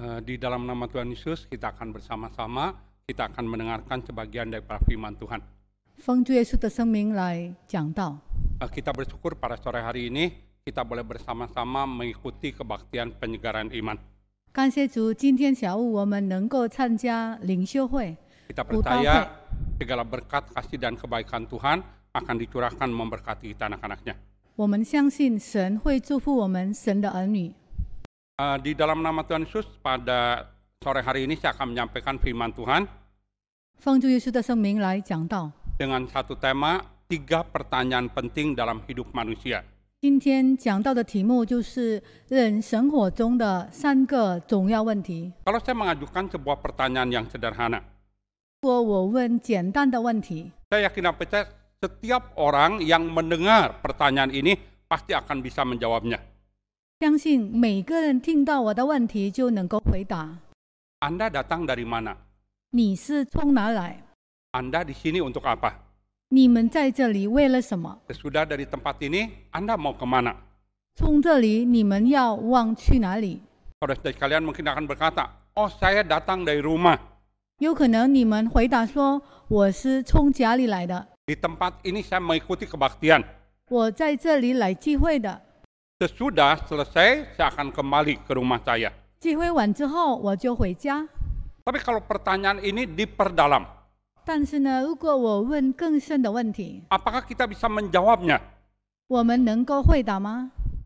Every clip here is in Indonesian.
Eh, di dalam nama Tuhan Yesus kita akan bersama-sama kita akan mendengarkan sebagian dari firman Tuhan. Eh, kita bersyukur pada sore hari ini kita boleh bersama-sama mengikuti kebaktian penyegaran iman. Kita percaya segala berkat kasih dan kebaikan Tuhan akan dicurahkan memberkati kita anak-anaknya. 我们相信神会祝福我们神的儿女。Uh, di dalam nama Tuhan Yesus pada sore hari ini saya akan menyampaikan firman Tuhan. Dengan satu tema tiga pertanyaan penting dalam hidup manusia. Kalau saya mengajukan sebuah pertanyaan yang sederhana. saya yakin dan percaya setiap orang yang mendengar pertanyaan ini pasti akan bisa menjawabnya. 相信每个人听到我的问题就能够回答。Anda datang dari mana? Anda di sini untuk apa? dari tempat ini, Anda mau kemana? 从这里你们要往去哪里？Saudara-saudari sekalian mungkin akan berkata, oh saya datang dari rumah. Di tempat ini saya mengikuti kebaktian. Sesudah selesai, saya akan kembali ke rumah saya. Tapi kalau pertanyaan ini diperdalam, Apakah kita bisa menjawabnya?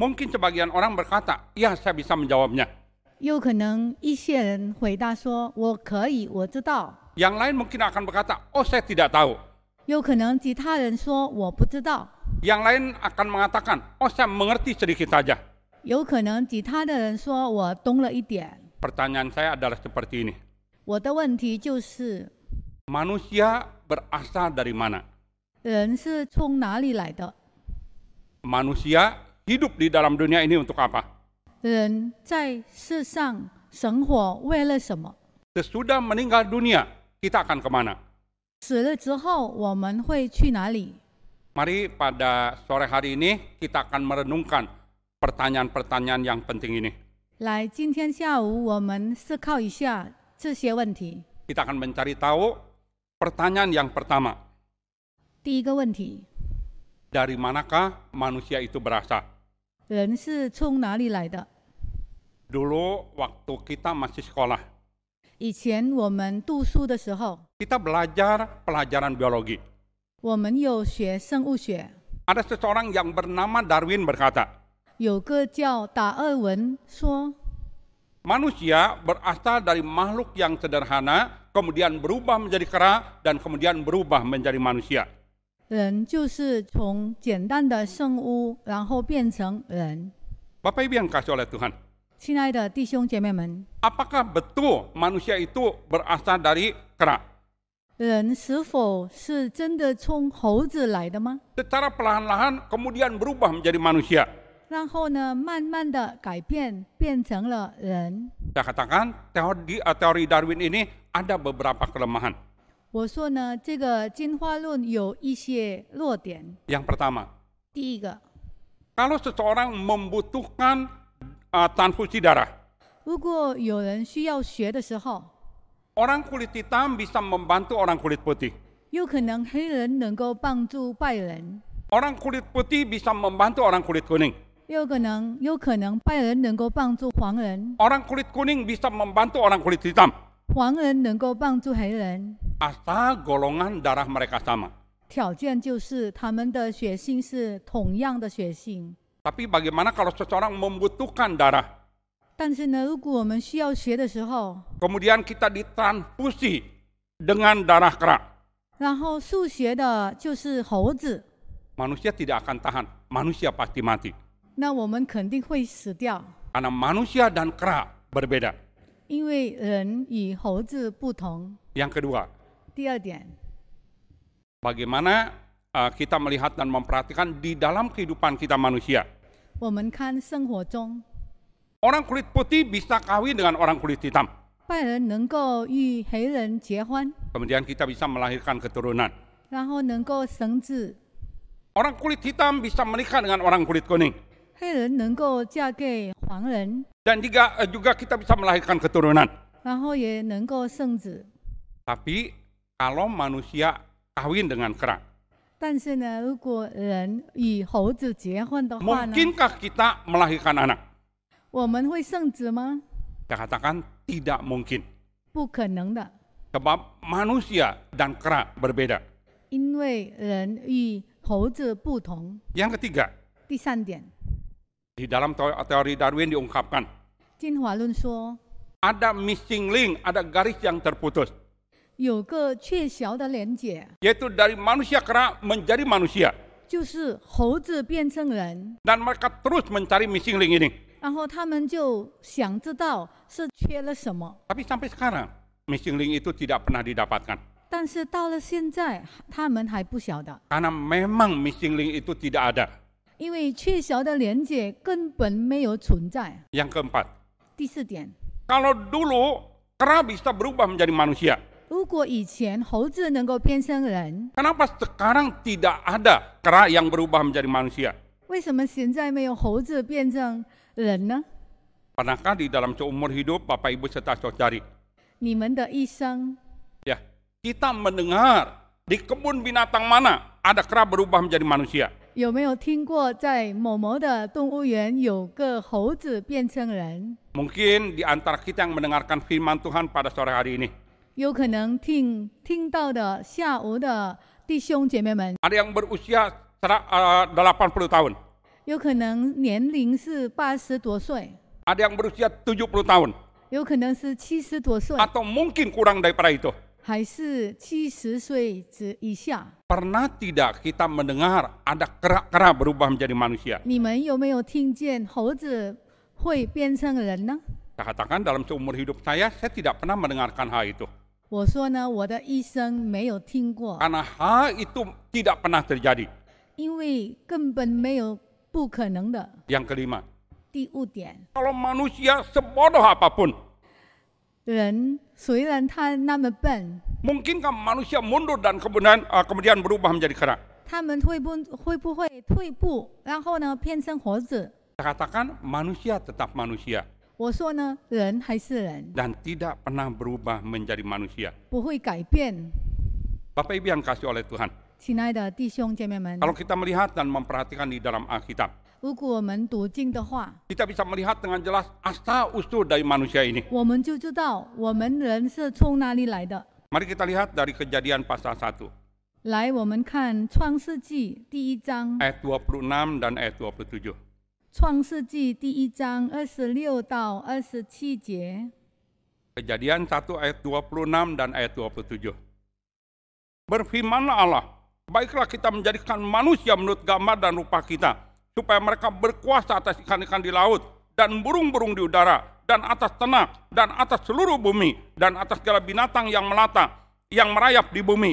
Mungkin sebagian orang berkata, "Ya, saya bisa menjawabnya." Yang lain mungkin akan berkata, "Oh, saya tidak tahu." ”有可能其他人说：“我不知道。” yang lain akan mengatakan, oh saya mengerti sedikit saja. Pertanyaan saya adalah seperti ini. Manusia berasal dari mana? Manusia hidup di dalam dunia ini untuk apa? Sesudah meninggal dunia, kita akan kemana? 死了之后，我们会去哪里？Mari pada sore hari ini kita akan merenungkan pertanyaan-pertanyaan yang penting ini. 来，今天下午我们思考一下这些问题。Kita akan mencari tahu pertanyaan yang pertama. 第一个问题，Dari manakah manusia itu berasal? 人是从哪里来的？Dulu waktu kita masih sekolah, 以前我们读书的时候，kita belajar pelajaran biologi. Ada seseorang yang bernama Darwin berkata, Manusia berasal dari makhluk yang sederhana, kemudian berubah menjadi kera dan kemudian berubah menjadi manusia. Bapak Ibu yang kasih oleh Tuhan, Apakah betul manusia itu berasal dari kera? 人是否是真的从猴子来的吗？secara p e r l a h a n l a h a n kemudian berubah menjadi manusia。然后呢，慢慢的改变，变成了人。saya katakan teori Darwin ini ada beberapa kelemahan。我说呢，这个进化论有一些弱点。yang pertama。第一个。kalau seseorang membutuhkan transfusi darah。如果有人需要学的时候。Orang kulit hitam bisa membantu orang kulit putih. Orang kulit putih bisa membantu orang kulit kuning. Orang kulit kuning bisa membantu orang kulit hitam. Asal golongan darah mereka sama. Tapi bagaimana kalau seseorang membutuhkan darah? 但是呢，如果我们需要学的时候，kemudian kita ditransfusi dengan darah kera. Manusia tidak akan tahan, manusia pasti mati. 那我们肯定会死掉，Karena manusia dan kera berbeda. 因为人与猴子不同。Yang kedua, 第二点，bagaimana uh, kita melihat dan memperhatikan di dalam kehidupan kita manusia orang kulit putih bisa kawin dengan orang kulit hitam. Kemudian kita bisa melahirkan keturunan. Orang kulit hitam bisa menikah dengan orang kulit kuning. Dan juga, eh, juga kita bisa melahirkan keturunan. Tapi kalau manusia kawin dengan kerang, mungkinkah kita melahirkan anak? Katakan tidak mungkin. manusia dan kera berbeda. 因为人与猴子不同。Yang ketiga, 第三点。Di dalam teori Darwin diungkapkan. 进化论说。Ada missing link, ada garis yang terputus. 有个鹊桥的连接，Yaitu dari manusia kera menjadi manusia。就是猴子变成人。Dan mereka terus mencari missing link ini. 然后他们就想知道是缺了什么。Tapi sampai sekarang missing link itu tidak pernah didapatkan. 但是到了现在，他们还不晓得。Karena memang missing link itu tidak ada. 因为确凿的连接根本没有存在。Yang keempat. 第四点。Kalau dulu kera bisa berubah menjadi manusia. 如果以前猴子能够变成人，Kenapa sekarang tidak ada kera yang berubah menjadi manusia？为什么现在没有猴子变成 Pernahkah di dalam seumur hidup Bapak Ibu serta saudari? 你们的一生 Ya, kita mendengar di kebun binatang mana ada kera berubah menjadi manusia. Mungkin di antara kita yang mendengarkan firman Tuhan pada sore hari ini, 有可能听听到的下午的弟兄姐妹们，ada yang berusia 80 eh, tahun, 有可能年龄是八十多岁，ada yang berusia puluh tahun 有可能是七十多岁，atau mungkin kurang daripada itu. 还是七十岁之以下。Pernah tidak kita mendengar ada kera-kera berubah menjadi manusia? katakan dalam seumur hidup saya, saya tidak pernah mendengarkan hal itu. 我说呢，我的一生没有听过，Karena hal itu tidak pernah terjadi. 因为根本没有不可能的。Yang kelima. 第五点。Kalau manusia sebodoh apapun. kan manusia mundur dan kemudian uh, kemudian berubah menjadi kera? 他们会不会不会退步，然后呢变成猴子？Katakan manusia tetap manusia. 我说呢，人还是人。Dan tidak pernah berubah menjadi manusia. 不会改变。Bapak Ibu yang kasih oleh Tuhan. 亲爱的弟兄姐妹们，Kalau kita melihat dan memperhatikan di dalam Alkitab, kita bisa melihat dengan jelas asal usul dari manusia ini. Mari kita lihat dari kejadian pasal 1, 来，我们看《创世纪》第一章，《ayat 26 dan ayat 27. 创世纪》第一章二十六到二十七节，Kejadian 1 ayat 26 dan ayat 27. Berfirmanlah Allah, Baiklah kita menjadikan manusia menurut gambar dan rupa kita, supaya mereka berkuasa atas ikan-ikan di laut, dan burung-burung di udara, dan atas ternak, dan atas seluruh bumi, dan atas segala binatang yang melata, yang merayap di bumi.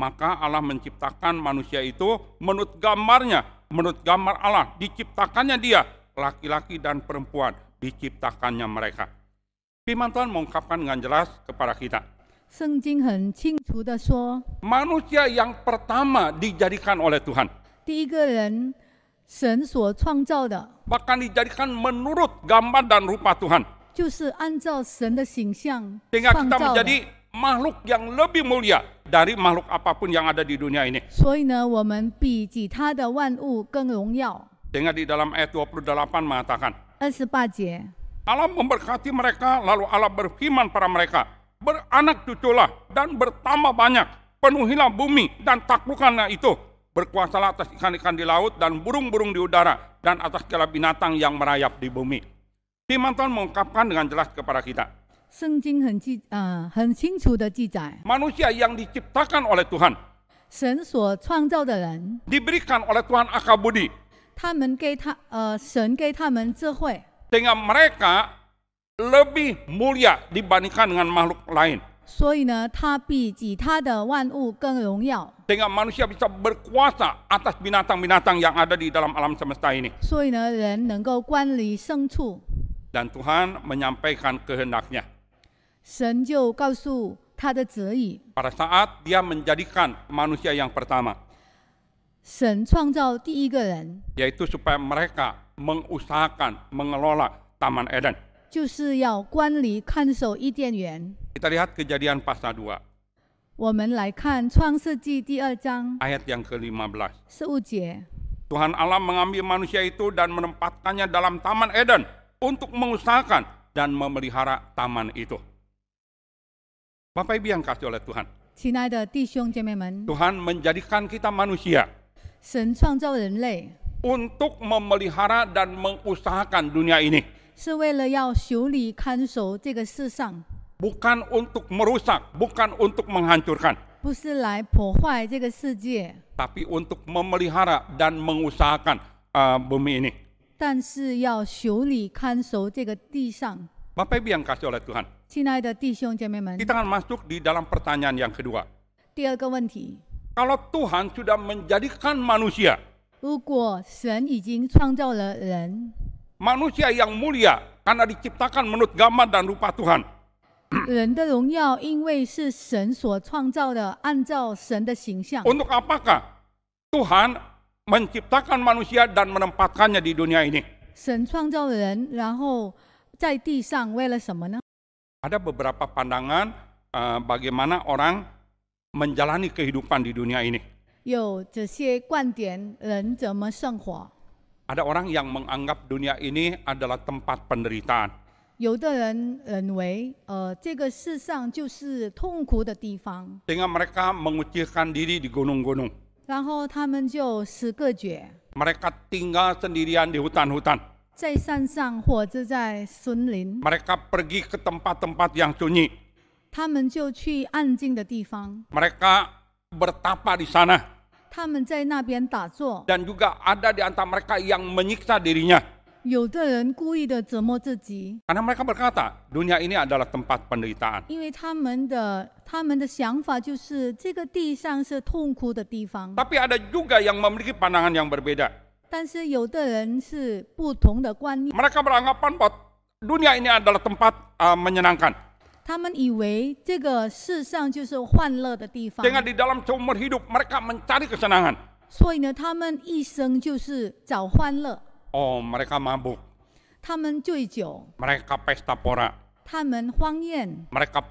Maka Allah menciptakan manusia itu menurut gambarnya, menurut gambar Allah, diciptakannya dia, laki-laki dan perempuan, diciptakannya mereka. Firman Tuhan mengungkapkan dengan jelas kepada kita 圣经很清楚的说，manusia yang pertama dijadikan oleh Tuhan, bahkan dijadikan menurut gambar dan rupa Tuhan, sehingga kita menjadi makhluk yang lebih mulia dari makhluk apapun yang ada di dunia ini. di dalam ayat 28 mengatakan, 二十八节，Allah memberkati mereka, lalu Allah berfirman para mereka, beranak cuculah dan bertambah banyak. Penuhilah bumi dan taklukkanlah itu. Berkuasalah atas ikan-ikan di laut dan burung-burung di udara dan atas segala binatang yang merayap di bumi. Firman Tuhan mengungkapkan dengan jelas kepada kita. Eh, Manusia yang diciptakan oleh Tuhan. Diberikan oleh Tuhan akal eh, Sehingga mereka lebih mulia dibandingkan dengan makhluk lain. Sehingga manusia bisa berkuasa atas binatang-binatang yang ada di dalam alam semesta ini. Dan Tuhan menyampaikan kehendaknya. Pada saat dia menjadikan manusia yang pertama. Yaitu supaya mereka mengusahakan mengelola Taman Eden. 就是要管理看守伊甸园。Kita lihat kejadian pasal dua。我们来看创世纪第二章。Ayat yang ke-15. Allah mengambil manusia itu dan menempatkannya dalam Taman Eden untuk mengusahakan dan memelihara taman itu. Bapak Ibu yang kasih oleh Tuhan. Tuhan menjadikan kita manusia Untuk memelihara dan mengusahakan dunia ini. Bukan untuk merusak, bukan untuk menghancurkan, Tapi untuk memelihara dan mengusahakan uh, bumi ini. 但是要修理看守这个地上。Bapak Ibu yang kasih oleh Tuhan, 亲爱的弟兄姐妹们，kita akan masuk di dalam pertanyaan yang kedua. 第二个问题：Kalau Tuhan sudah menjadikan manusia, 如果神已经创造了人，manusia yang mulia karena diciptakan menurut gambar dan rupa Tuhan. 人的荣耀因为是神所创造的，按照神的形象。Untuk apakah Tuhan menciptakan manusia dan menempatkannya di dunia ini? 神创造人，然后在地上为了什么呢？Ada beberapa pandangan uh, bagaimana orang menjalani kehidupan di dunia ini. 有这些观点，人怎么生活？ada orang yang menganggap dunia ini adalah tempat penderitaan. 有的人认为，呃，这个世上就是痛苦的地方，Sehingga mereka mengucilkan diri di gunung-gunung. 然后他们就死个绝，Mereka tinggal sendirian di hutan-hutan. 在山上或者在森林，Mereka pergi ke tempat-tempat yang sunyi. 他们就去安静的地方，Mereka bertapa di sana. Dan juga ada di antara mereka yang menyiksa dirinya. Karena mereka berkata, dunia ini adalah tempat penderitaan. Tapi ada juga yang memiliki pandangan yang berbeda. Mereka beranggapan bahwa dunia ini adalah tempat uh, menyenangkan. 他们以为这个世上就是欢乐的地方，Dengan di dalam seumur hidup mereka mencari kesenangan. mereka mabuk, pesta pora,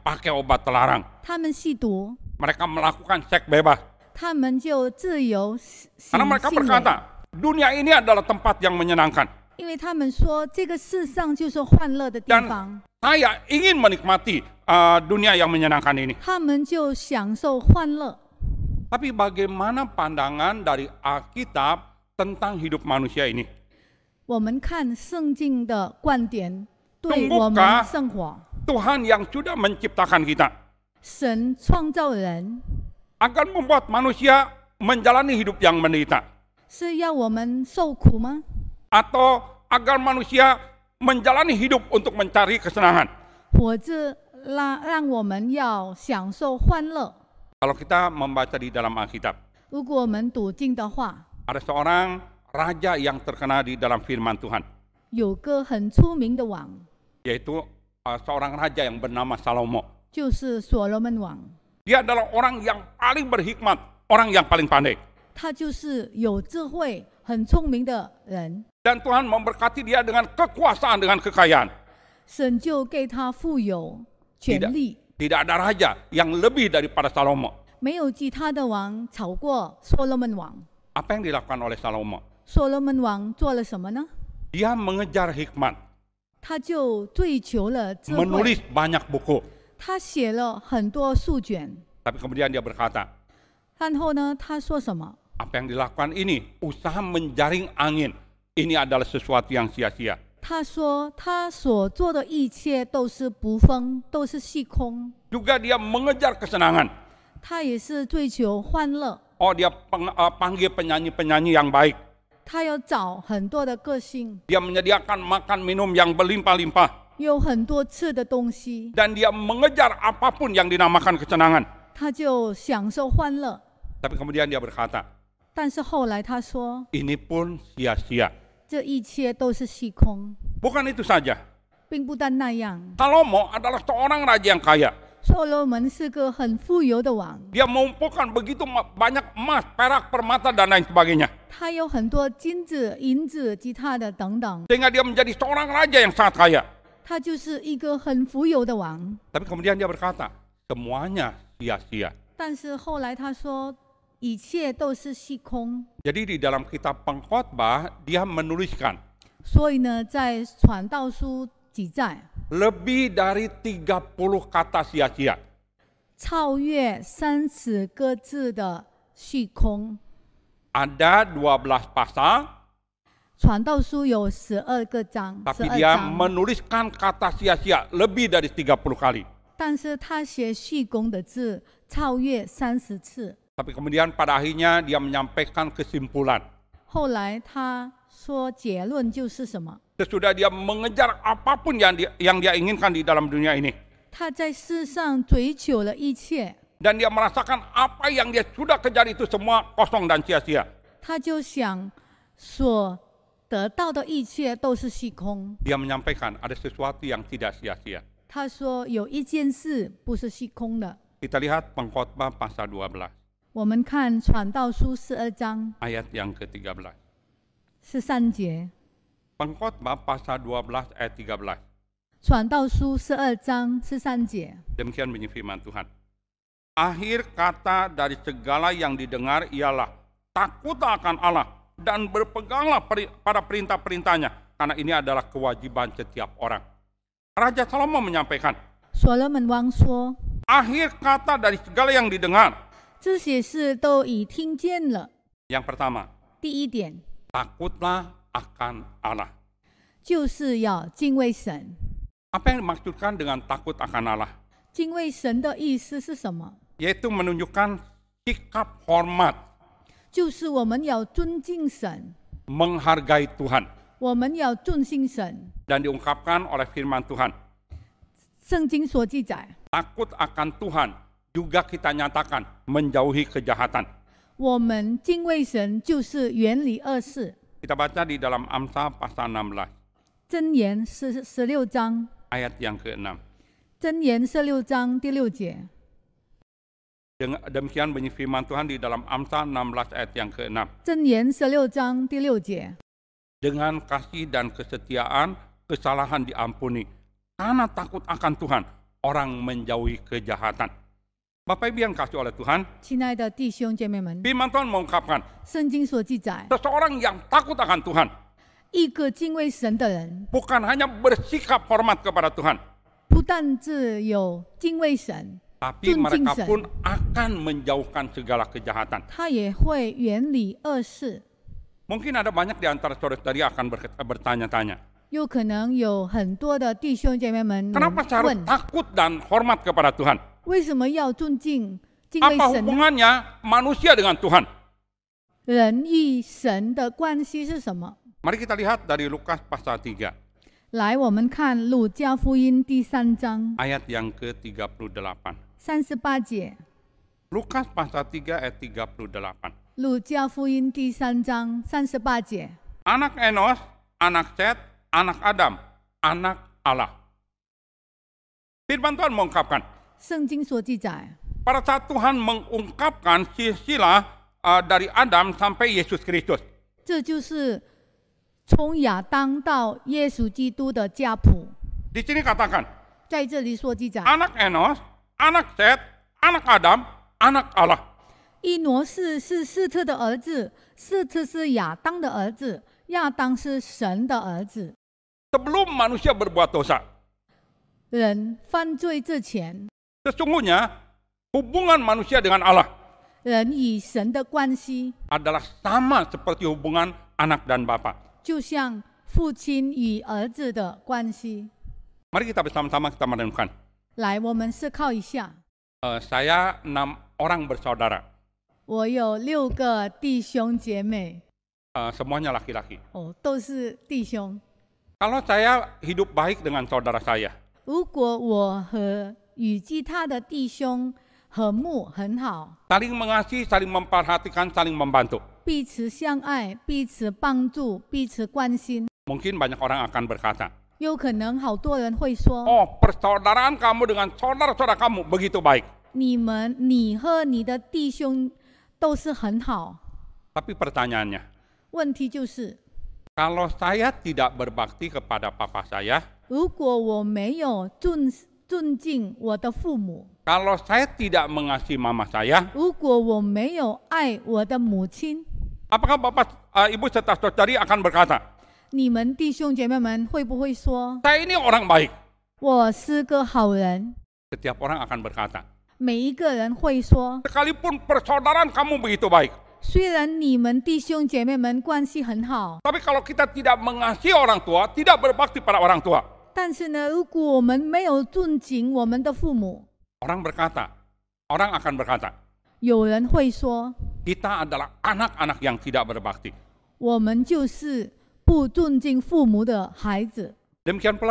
pakai obat terlarang, melakukan seks bebas. Karena mereka berkata, dunia ini adalah tempat yang menyenangkan. 因为他们说这个世上就是欢乐的地 ingin menikmati uh, dunia yang menyenangkan ini. 他们就享受欢乐。Tapi bagaimana pandangan dari Alkitab tentang hidup manusia ini? Tuhan yang sudah menciptakan kita 神创造人 akan membuat manusia menjalani hidup yang menderita. 是要我们受苦吗？atau agar manusia menjalani hidup untuk mencari kesenangan. Kalau kita membaca di dalam Alkitab, ada seorang raja yang terkenal di dalam firman Tuhan, yaitu uh, seorang raja yang bernama Salomo. Dia adalah orang yang paling berhikmat, orang yang paling pandai. 很聪明的人。Dan Tuhan memberkati dia dengan kekuasaan, dengan kekayaan. 神就给他富有权力。Tidak, tidak ada raja yang lebih daripada Salomo. 没有其他的王超过所罗门王。Apa yang dilakukan oleh Salomo? 所罗门王做了什么呢？Dia mengejar hikmat. 他就追求了智慧。Menulis banyak buku. 他写了很多书卷。Tapi kemudian dia berkata apa yang dilakukan ini usaha menjaring angin ini adalah sesuatu yang sia-sia. Juga dia mengejar kesenangan. Oh dia peng, uh, panggil penyanyi-penyanyi yang baik. Dia menyediakan makan minum yang berlimpah-limpah. Dan dia mengejar apapun yang dinamakan kesenangan. Tapi kemudian dia berkata, 但是后来他说，ini pun sia-sia. 这一切都是虚空。Bukan itu saja. 并不但那样。Salomo adalah seorang raja yang kaya. 是个很富有的王。Dia mengumpulkan begitu banyak emas, perak, permata dan lain sebagainya. dia menjadi seorang raja yang sangat kaya. 他就是一个很富有的王。Tapi kemudian dia berkata, semuanya sia-sia. Jadi di dalam kitab pengkhotbah dia menuliskan. 所以呢，在传道书记载，lebih dari 30 kata sia-sia，超越三十个字的虚空。Ada 12 pasal。传道书有十二个章，tapi dia menuliskan kata sia-sia lebih dari 30 kali。但是他写虚空的字超越三十次。tapi kemudian pada akhirnya dia menyampaikan kesimpulan. Sesudah dia mengejar apapun yang dia, yang dia inginkan di dalam dunia ini. Dan dia merasakan apa yang dia sudah kejar itu semua kosong dan sia-sia. Dia menyampaikan ada sesuatu yang tidak sia-sia. Kita lihat pengkhotbah pasal 12. 我们看《传道书》十二章 ayat yang ke-13. 十三节，Pengkhotbah pasal 12 ayat 13.《传道书》十二章十三节。Demikian bunyi firman Tuhan. Akhir kata dari segala yang didengar ialah takutlah akan Allah dan berpeganglah peri- pada perintah-perintahnya karena ini adalah kewajiban setiap orang. Raja Salomo menyampaikan, Solomon Akhir kata dari segala yang didengar 这些事都已听见了。Yang pertama, 第一点，takutlah akan Allah. 就是要敬畏神。Apa yang dimaksudkan dengan takut akan Allah? 敬畏神的意思是什么？Yaitu menunjukkan sikap hormat, 就是我们要尊敬神，menghargai Tuhan 我们要尊敬神。dan diungkapkan oleh firman Tuhan. 圣经所记载，takut akan Tuhan juga kita nyatakan menjauhi kejahatan. Kita baca di dalam Amsal pasal 16. 箴言十十六章 ayat yang ke-6. Demikian bunyi firman Tuhan di dalam Amsal 16 ayat yang ke-6. Dengan kasih dan kesetiaan, kesalahan diampuni. Karena takut akan Tuhan, orang menjauhi kejahatan. Bapak Ibu yang kasih oleh Tuhan, Firman Tuhan mengungkapkan, Seseorang yang takut akan Tuhan Bukan hanya bersikap hormat kepada Tuhan, 不但只有敬畏神，tapi mereka pun akan menjauhkan segala kejahatan. Mungkin ada banyak di antara saudari akan bertanya-tanya, kenapa saya takut dan hormat kepada Tuhan? Apa hubungannya manusia dengan Tuhan? Mari kita lihat dari Lukas pasal 3 tiga. ayat yang ke-38. Lukas pasal 3 ayat 38. Anak Enos, anak Set, anak Adam, anak Allah. Firman Tuhan mengungkapkan, 圣经所记载，pada saat Tuhan mengungkapkan silsilah uh, eh, dari Adam sampai Yesus Kristus. 这就是从亚当到耶稣基督的家谱，Di sini katakan, 在这里所记载，anak Enos, anak Set, anak Adam, anak Allah. 一挪士是斯特的儿子，斯特是亚当的儿子，亚当是神的儿子。Sebelum manusia berbuat dosa, Sesungguhnya hubungan manusia dengan Allah adalah sama seperti hubungan anak dan bapak. Mari kita bersama-sama kita merenungkan. saya enam orang semuanya laki Kalau saya hidup baik dengan saudara saya. 与其他的弟兄和睦很好，saling mengasihi, saling memperhatikan, saling membantu. banyak orang akan berkata, 有可能好多人会说 persaudaraan kamu dengan saudara-saudara kamu begitu baik." 你们、你和你的弟兄都是很好。Tapi saya tidak berbakti kepada papa saya, kalau saya tidak mengasihi mama saya, apakah bapak, uh, ibu serta saudari akan berkata, saya ini orang baik? 我是个好人？Setiap orang akan berkata, 每一个人会说，sekalipun persaudaraan kamu begitu baik, tapi kalau kita tidak mengasihi orang tua, tidak berbakti pada orang tua, 但是呢，如果我们没有尊敬我们的父母，orang berkata, orang akan berkata, adalah anak-anak yang tidak berbakti. pula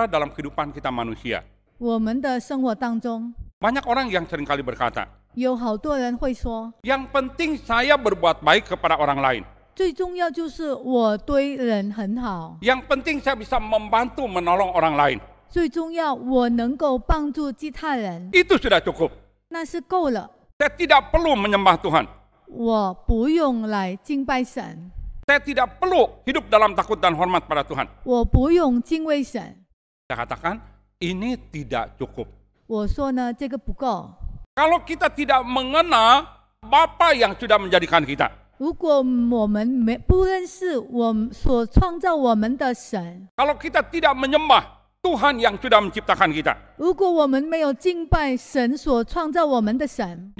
dalam kehidupan kita manusia. 我们的生活当中，Banyak orang yang seringkali berkata, 有好多人会说，yang penting saya berbuat baik kepada orang lain. 最重要就是我对人很好。Yang penting saya bisa membantu menolong orang lain。最重要，我能够帮助其他人。Itu sudah cukup。那是够了。Saya tidak perlu menyembah Tuhan。我不用来敬拜神。Saya tidak perlu hidup dalam takut dan hormat pada Tuhan。我不用敬畏神。Saya katakan, ini tidak cukup。我说呢，这个不够。Kalau kita tidak mengenal Bapa yang sudah menjadikan kita, 如果我们没不认识我所创造我们的神，Kalau kita tidak menyembah Tuhan yang sudah menciptakan kita，如果我们没有敬拜神所创造我们的神，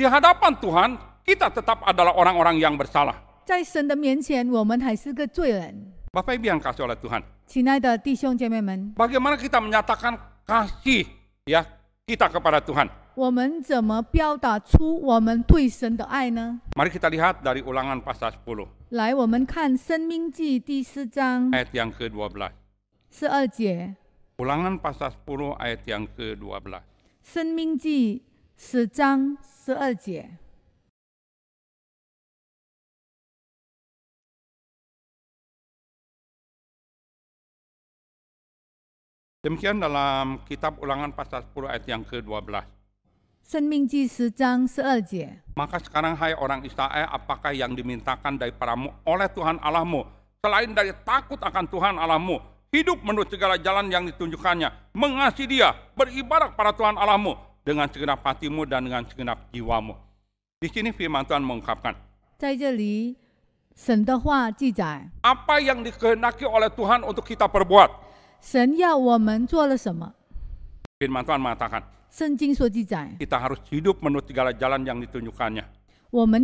在神的面前，我们还是个罪人。巴菲，biang kasih oleh Tuhan。亲爱的弟兄姐妹们，Bagaimana kita menyatakan kasih，ya？kita kepada Tuhan. Mari kita lihat dari ulangan pasal 10. Lai, ayat yang ke-12. Ulangan pasal 10 ayat yang ke-12. 生命记十章十二节。Demikian dalam kitab ulangan pasal 10 ayat yang ke-12. Maka sekarang hai orang Israel, apakah yang dimintakan daripadamu oleh Tuhan Allahmu selain dari takut akan Tuhan Allahmu, hidup menurut segala jalan yang ditunjukkannya, mengasihi Dia, beribadah pada Tuhan Allahmu dengan segenap hatimu dan dengan segenap jiwamu. Di sini firman Tuhan mengungkapkan. Apa yang dikehendaki oleh Tuhan untuk kita perbuat? 神要我们做了什么？Firman harus hidup menurut segala jalan yang ditunjukkannya. dia, kepada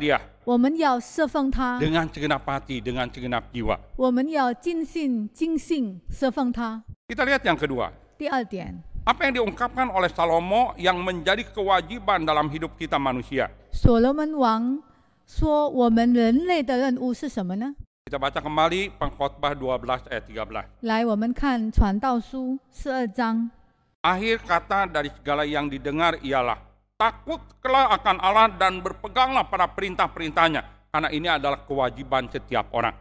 dia segenap hati, dengan segenap jiwa. lihat yang kedua, 第二点，apa yang diungkapkan oleh Salomo yang menjadi kewajiban dalam hidup kita manusia. Wang 说我们人类的任务是什么呢？Kita baca kembali pengkhotbah 12 ayat 13. 来，我们看《传道书》十二章，Akhir kata dari segala yang didengar ialah, takutlah akan Allah dan berpeganglah pada perintah-perintahnya, karena ini adalah kewajiban setiap orang.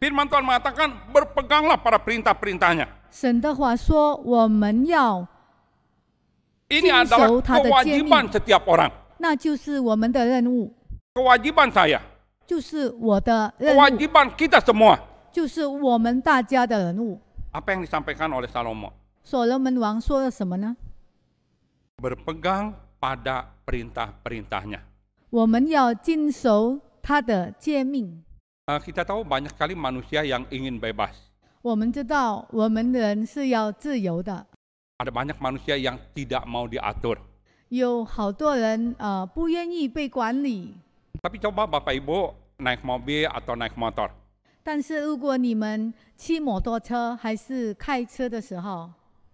Firman Tuhan mengatakan, berpeganglah pada perintah-perintahnya. Ini adalah kewajiban setiap orang. 那就是我们的任务。Kewajiban saya. kita semua. yang disampaikan oleh Salomo? pada perintah-perintahnya. kita tahu banyak sekali manusia yang ingin bebas. Ada banyak manusia yang tidak mau diatur. 有好多人呃不愿意被管理。Tapi coba Bapak Ibu naik mobil atau naik motor。但是如果你们骑摩托车还是开车的时候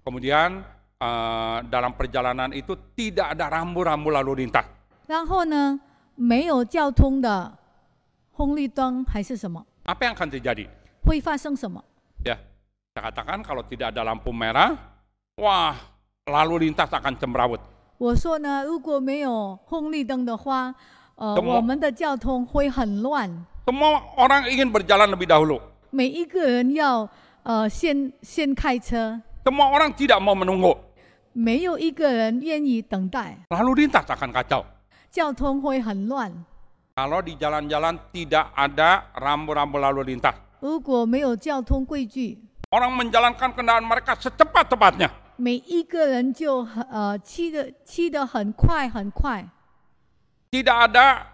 ，kemudian、呃、dalam eh, perjalanan itu tidak ada rambu-rambu lalu lintas. 然后呢没有交通的红绿灯还是什么，Apa yang akan terjadi? 会发生什么？Ya, saya katakan kalau tidak ada lampu merah, wah lalu lintas akan cemrawut. 我说呢，如果没有红绿灯的话，呃，我们的交通会很乱。Semua orang ingin berjalan lebih dahulu. 每一个人要呃先先开车。Semua orang tidak mau menunggu. 没有一个人愿意等待。Lalu lintas akan kacau. di jalan-jalan tidak ada rambu-rambu lalu lintas. menjalankan kendaraan mereka secepat-cepatnya. 每一个人就呃骑的骑的很快很快。tidak ada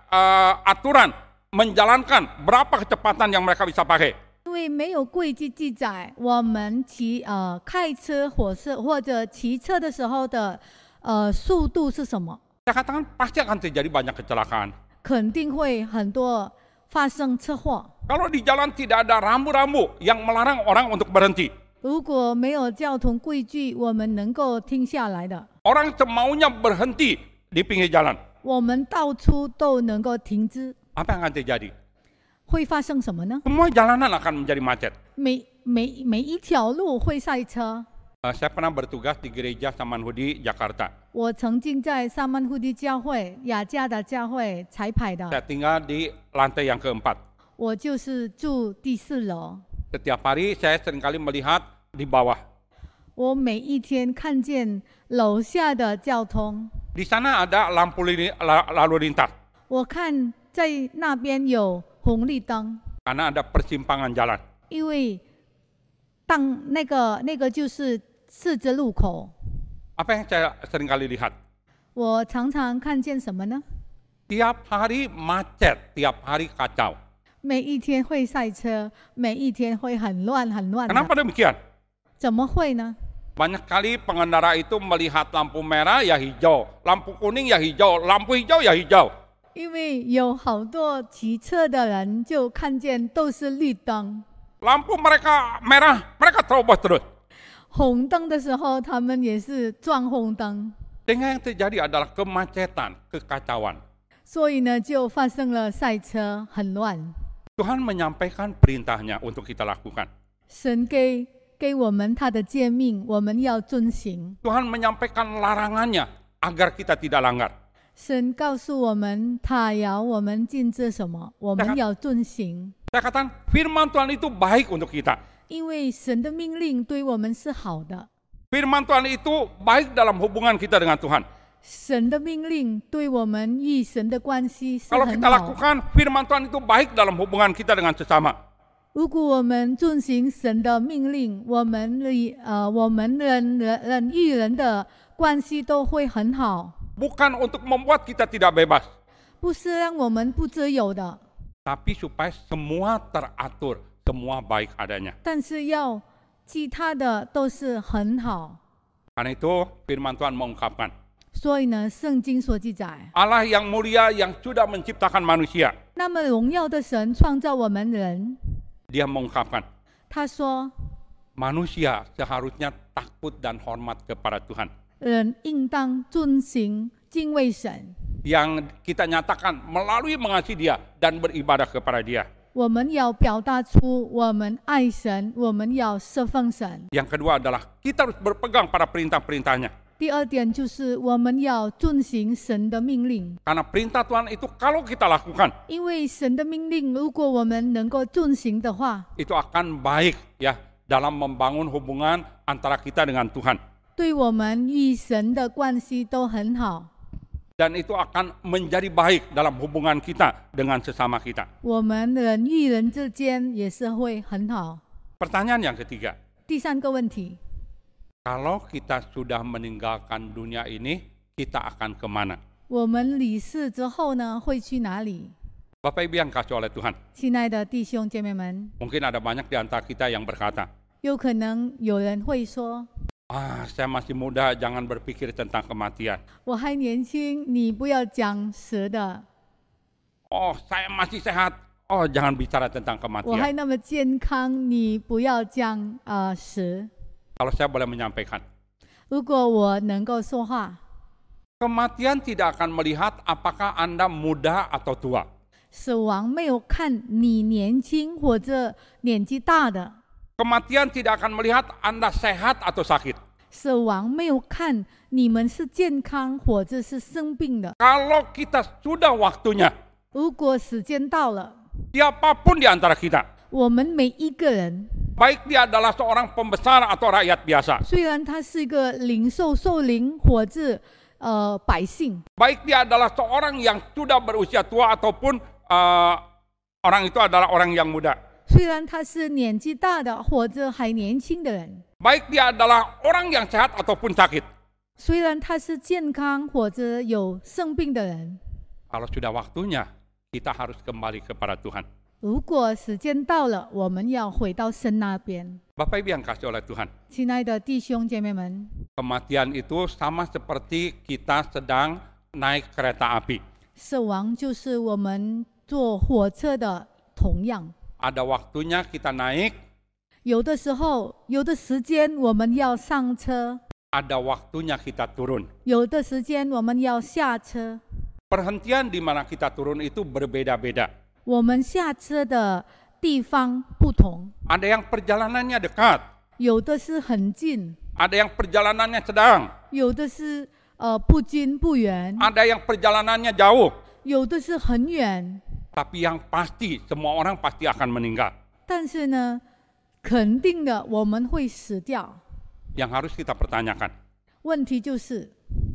aturan menjalankan berapa kecepatan yang mereka bisa pakai。因为没有规矩记载，我们骑呃开车、火车或者骑车的时候的呃速度是什么？被他讲，怕是会会很多车祸。肯定会很多发生车祸。Kalau di jalan tidak ada rambu-rambu yang melarang orang untuk berhenti。如果没有交通规矩，我们能够停下来的。Orang semaunya berhenti di pinggir jalan。我们到处都能够停止。Apa yang akan terjadi？会发生什么呢？Semua jalanan akan menjadi macet。每每每一条路会塞车。Saya pernah bertugas di gereja Samanudi Jakarta。我曾经在 Samanudi 教会、雅加达教会彩排的。Saya tinggal di lantai yang keempat。我就是住第四楼。Setiap hari saya seringkali melihat di bawah. Kan di sana ada lampu lalu lintas. Kan karena ada persimpangan jalan. apa yang saya seringkali lihat? Kan tiap hari macet, tiap hari kacau. 每一天会赛车，每一天会很乱，很乱。为什么那么样？怎么会呢？many a kali k pengendara itu melihat lampu merah ya hijau, lampu kuning ya hijau, lampu hijau ya hijau. 因为有好多骑车的人就看见都是绿灯。Lampu mereka merah, mereka terobos terus. 红灯的时候他们也是撞红灯。唯一的要发生的是交通堵塞，交通混乱。所以呢，就发生了赛车很乱。Tuhan menyampaikan perintahnya untuk kita lakukan. Tuhan menyampaikan larangannya agar kita tidak langgar. Saya katakan firman Tuhan itu baik untuk kita. Firman Tuhan itu baik dalam hubungan kita dengan Tuhan. 神的命令对我们与神的关系是 Kalau kita lakukan firman Tuhan itu baik dalam hubungan kita dengan sesama. 如果我们遵行神的命令，我们与呃我们人人人与人的关系都会很好，Bukan untuk membuat kita tidak bebas, 不是让我们不自由的，tapi supaya semua teratur, semua baik adanya. 但是要其他的都是很好。Karena itu firman Tuhan mengungkapkan, 所以呢，圣经所记载，Allah yang mulia yang sudah menciptakan manusia, 那么荣耀的神创造我们人，dia mengungkapkan manusia seharusnya takut dan hormat kepada Tuhan. yang kita nyatakan melalui mengasihi dia dan beribadah kepada dia. 我们要表达出我们爱神，我们要侍奉神。Yang kedua adalah kita harus berpegang pada perintah-perintahnya. 第二点就是我们要遵行神的命令，Karena perintah Tuhan itu kalau kita lakukan 因为神的命令，如果我们能够遵行的话，itu akan baik ya dalam membangun hubungan antara kita dengan Tuhan. 对我们与神的关系都很好。dan itu akan menjadi baik dalam hubungan kita dengan sesama kita. Pertanyaan yang ketiga. Kalau kita sudah meninggalkan dunia ini, kita akan kemana? Bapak Ibu yang kasih oleh Tuhan. Mungkin ada banyak di antara kita yang berkata, Ah, saya masih muda, jangan berpikir tentang kematian. Oh, saya masih sehat. Oh, jangan bicara tentang kematian. Kalau saya boleh menyampaikan, Kematian tidak akan melihat apakah Anda muda atau tua. 死亡没有看你年轻或者年纪大的，Kematian tidak akan melihat Anda sehat atau sakit. Kalau kita sudah waktunya, siapapun di antara kita, baik dia adalah seorang pembesar atau rakyat biasa, baik dia adalah seorang yang sudah berusia tua ataupun uh, orang itu adalah orang yang muda. 虽然他是年纪大的或者还年轻的人，baik dia adalah orang yang sehat ataupun sakit. 虽然他是健康或者有生病的人，Kalau sudah waktunya, kita harus kembali kepada Tuhan. 如果时间到了，我们要回到神那边。Bapak Ibu yang kasih oleh Tuhan, Kematian itu sama seperti kita sedang naik kereta api. 死亡就是我们坐火车的同样。ada waktunya kita naik. Ada waktunya kita turun. Perhentian di mana kita turun itu berbeda-beda. Ada yang perjalanannya dekat. Ada yang perjalanannya sedang. Ada yang perjalanannya jauh. 有的是很远。tapi yang pasti semua orang pasti akan meninggal. 但是呢，肯定的我们会死掉。Yang harus kita pertanyakan. 问题就是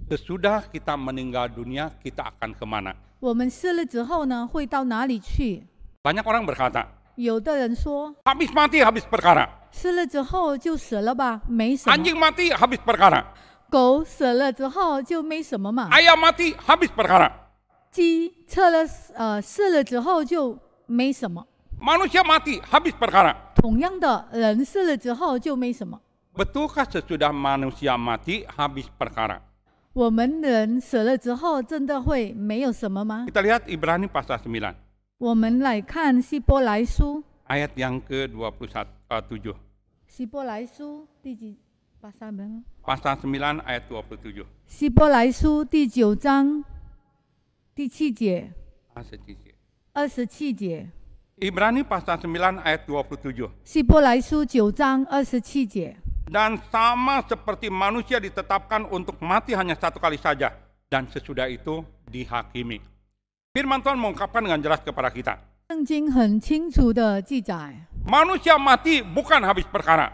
，sesudah kita meninggal dunia kita akan kemana？我们死了之后呢，会到哪里去？Banyak orang berkata. 有的人说，habis mati habis perkara。死了之后就死了吧，没什么。Anjing mati habis perkara。狗死了之后就没什么嘛。Ayam mati habis perkara。鸡测了呃试了之后就没什么。Manusia mati habis perkara. sesudah manusia mati habis perkara? lihat Ibrani pasal 9 yang ke-21 uh, 7. 希伯来书第几 berapa？Pasal 9 ayat 27. 希伯来书第九章第七节，二十七节，二十七节。Ibrani pasal 9 ayat 27. Dan sama seperti manusia ditetapkan untuk mati hanya satu kali saja dan sesudah itu dihakimi. Firman Tuhan mengungkapkan dengan jelas kepada kita. Manusia mati bukan habis perkara.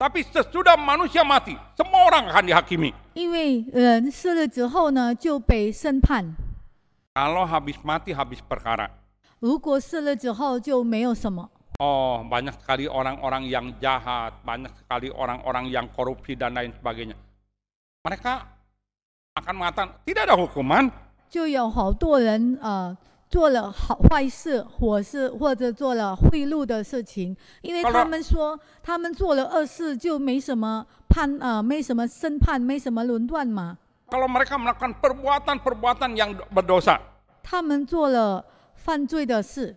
Tapi sesudah manusia mati, semua orang akan dihakimi. Kalau habis mati habis perkara. Oh, banyak sekali orang-orang yang jahat, banyak sekali orang-orang yang korupsi dan lain sebagainya. Mereka akan mengatakan tidak ada hukuman. 就有好多人, uh, 做了好坏事，或是或者做了贿赂的事情，因为他们说他们做了恶事就没什么判啊，没什么审判，没什么论断嘛。Kalau mereka melakukan perbuatan-perbuatan yang berdosa，他们做了犯罪的事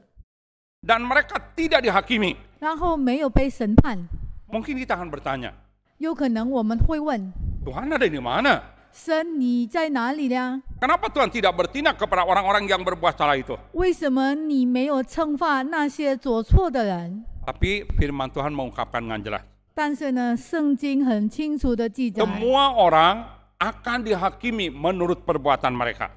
，dan mereka tidak dihakimi，然后没有被审判。Mungkin ditahan bertanya，有可能我们会问，Tuhan ada di mana？神你在哪里呢？Kenapa Tuhan tidak bertindak kepada orang-orang yang berbuat salah itu? Tapi firman Tuhan mengungkapkan dengan jelas. Semua orang akan dihakimi menurut perbuatan mereka.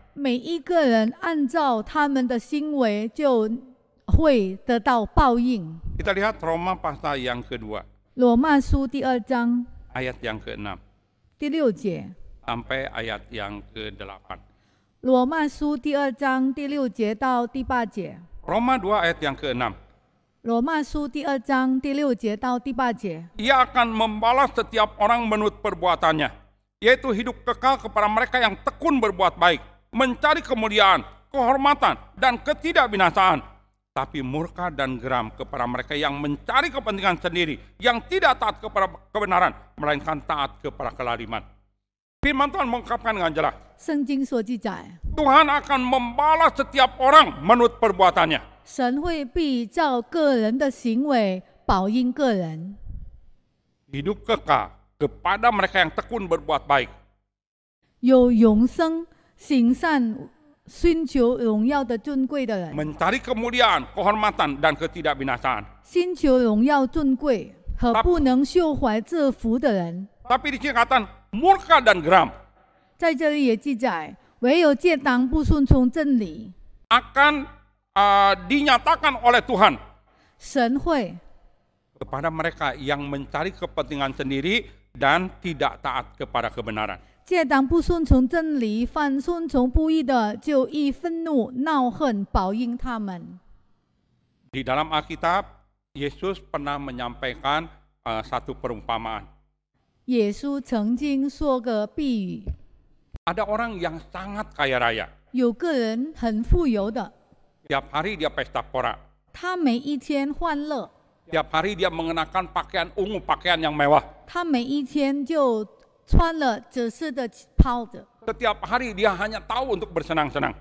Kita lihat Roma pasal yang Roma ayat yang keenam. sampai ayat yang ke 8 Roma 2 ayat yang ke-6. Roma Ia akan membalas setiap orang menurut perbuatannya, yaitu hidup kekal kepada mereka yang tekun berbuat baik, mencari kemuliaan, kehormatan, dan ketidakbinasaan. Tapi murka dan geram kepada mereka yang mencari kepentingan sendiri, yang tidak taat kepada kebenaran, melainkan taat kepada kelaliman. Firman Tuhan mengungkapkan dengan jelas. 圣经所记载，Tuhan akan membalas setiap orang menurut perbuatannya. Hidup kekal kepada mereka yang tekun berbuat baik. Mencari kemuliaan, kehormatan, dan ketidakbinasaan. 寻求荣耀尊贵和不能秀怀这福的人。Tapi di sini katakan, murka dan geram. Akan uh, ah, dinyatakan oleh Tuhan kepada mereka yang mencari kepentingan sendiri dan tidak taat kepada kebenaran. Di dalam Alkitab, Yesus pernah menyampaikan uh, satu perumpamaan. Ada orang yang sangat kaya raya. 有个人很富有的，Tiap hari dia pesta pora. 他每一天欢乐，Tiap hari dia mengenakan pakaian ungu, pakaian yang mewah. Setiap hari dia hanya tahu untuk bersenang-senang.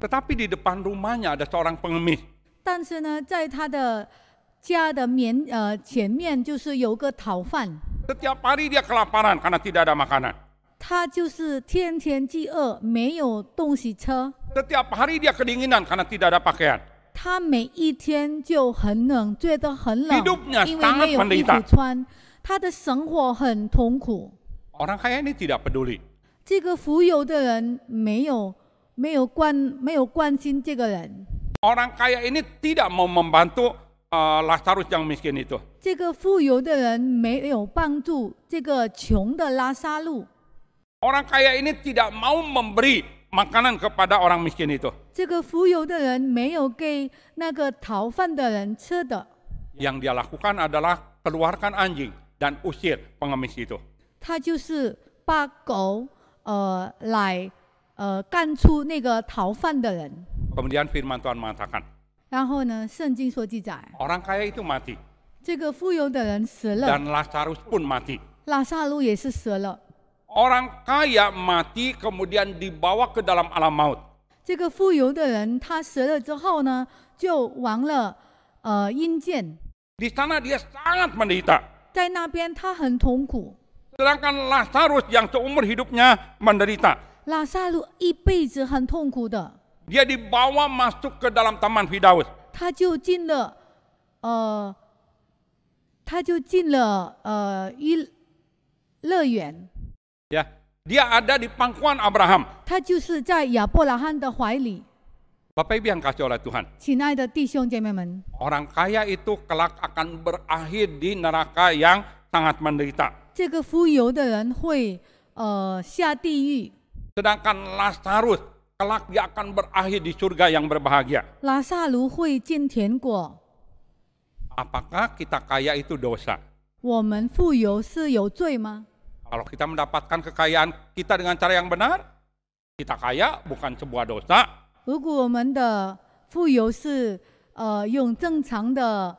Tetapi di depan rumahnya ada seorang pengemis. 但是呢，在他的家的面呃前面就是有个讨饭。Setiap hari dia kelaparan karena tidak ada makanan. 他就是天天饥饿，没有东西吃。Setiap hari dia kedinginan karena tidak ada pakaian. 他每一天就很冷，觉得很冷，Hidupnya sangat 有衣服 menderita. kaya ini tidak peduli. 这个富有的人没有没有关没有关心这个人，Orang kaya ini tidak mau membantu yang miskin orang kaya ini tidak mau memberi makanan kepada orang miskin itu. Yang dia lakukan adalah keluarkan anjing dan usir pengemis itu. kemudian firman Tuhan mengatakan. 然后呢，圣经说记载，Orang kaya itu mati Lazarus pun mati. Orang kaya mati kemudian dibawa ke dalam alam maut. sana dia sangat menderita. Lazarus yang seumur hidupnya menderita dia dibawa masuk ke dalam taman Firdaus. Uh, uh, ya, dia ada di pangkuan Abraham. Bapak Ibu yang kasih oleh Tuhan. Orang kaya itu kelak akan berakhir di neraka yang sangat menderita. Uh, Sedangkan Lazarus kelak dia akan berakhir di surga yang berbahagia. Apakah kita kaya itu dosa? Kalau kita mendapatkan kekayaan kita dengan cara yang benar, kita kaya bukan sebuah dosa. 如果我们的富有是呃用正常的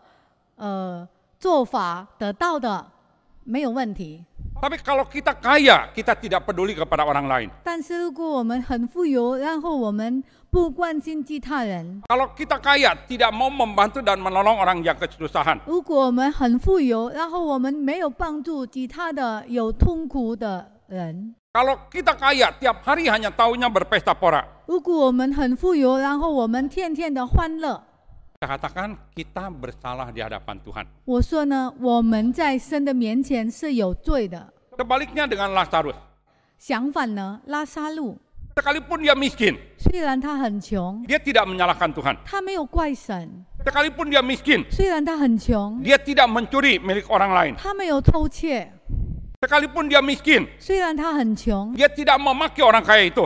呃做法得到的，没有问题。Tapi kalau kita kaya, kita tidak peduli kepada orang lain. 但是如果我们很富有，然后我们不关心其他人；Kalau kita kaya, tidak mau membantu dan menolong orang yang kesusahan. 如果我们很富有，然后我们没有帮助其他的有痛苦的人；Kalau kita kaya, tiap hari hanya tahunya berpesta pora. 如果我们很富有，然后我们天天的欢乐，kita katakan kita bersalah di hadapan Tuhan. Sebaliknya dengan Lazarus. Lazarus. Sekalipun dia miskin, dia tidak menyalahkan Tuhan. Sekalipun dia miskin, Dia tidak mencuri milik orang lain. Sekalipun dia miskin, Dia tidak memaki orang kaya itu.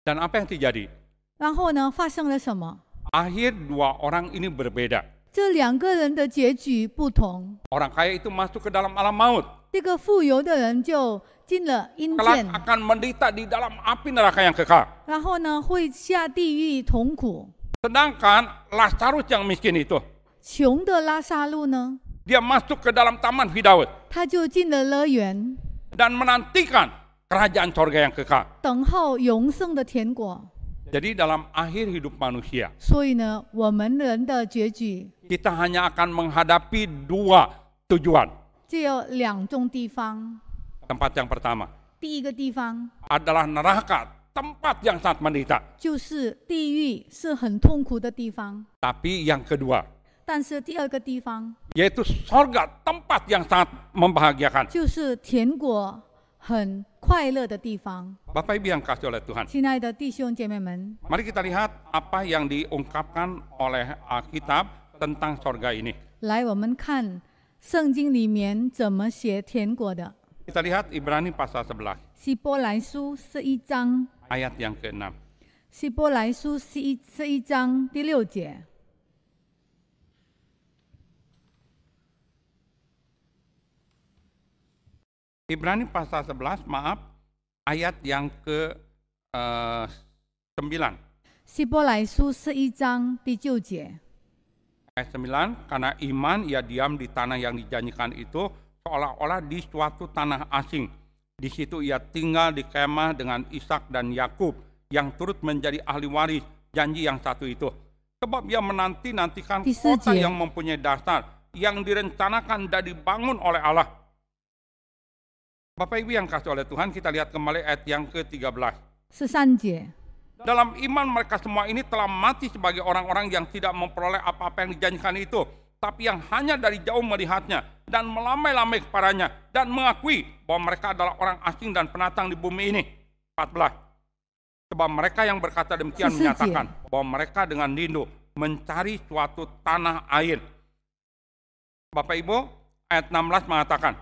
Dan apa yang terjadi? 然后呢，发生了什么？Akhir dua orang ini berbeda，这两个人的结局不同。Orang kaya itu masuk ke dalam alam maut，这个富有的人就进了阴间。a k a n menderita di dalam api neraka yang kekal，然后呢，会下地狱痛苦。Sedangkan Lazarus yang miskin itu，穷的拉撒路呢？Dia masuk ke dalam taman hidauat，他就进了乐园。Dan menantikan kerajaan s o r g a yang kekal，等候永生的甜果。Jadi dalam akhir hidup manusia, kita hanya akan menghadapi dua tujuan. Tempat yang pertama adalah neraka tempat yang sangat menderita. Tapi yang kedua, yaitu sorga tempat yang sangat membahagiakan. 快乐的地方。Bapak Ibu yang kasih oleh Tuhan. Mari kita lihat apa yang diungkapkan oleh Alkitab uh, tentang sorga ini. lihat Ibrani pasal 11 yang ke Ibrani pasal 11, maaf, ayat yang ke eh, sembilan. di Jujie. Ayat 9, karena iman ia diam di tanah yang dijanjikan itu seolah-olah di suatu tanah asing. Di situ ia tinggal di kemah dengan Ishak dan Yakub yang turut menjadi ahli waris janji yang satu itu. Sebab ia menanti-nantikan kota yang mempunyai dasar yang direncanakan dan dibangun oleh Allah. Bapak Ibu yang kasih oleh Tuhan, kita lihat kembali ayat yang ke-13. Sesanjie. Dalam iman mereka semua ini telah mati sebagai orang-orang yang tidak memperoleh apa-apa yang dijanjikan itu, tapi yang hanya dari jauh melihatnya dan melamai-lamai kepadanya dan mengakui bahwa mereka adalah orang asing dan penatang di bumi ini. 14. Sebab mereka yang berkata demikian Sesanjie. menyatakan bahwa mereka dengan rindu mencari suatu tanah air. Bapak Ibu, ayat 16 mengatakan.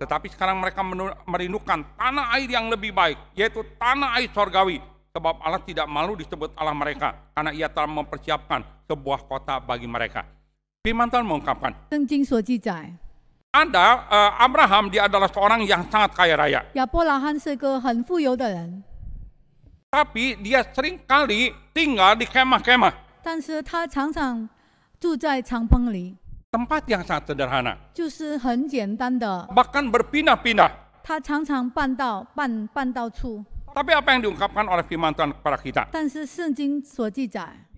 Tetapi sekarang mereka merindukan tanah air yang lebih baik, yaitu tanah air sorgawi. Sebab Allah tidak malu disebut Allah mereka, karena ia telah mempersiapkan sebuah kota bagi mereka. Firman Tuhan mengungkapkan. Anda, uh, eh, Abraham dia adalah seorang yang sangat kaya raya. Ya Tapi dia sering kali tinggal di kemah-kemah tempat yang sangat sederhana. Bahkan berpindah-pindah. Tapi apa yang diungkapkan oleh firman Tuhan kepada kita?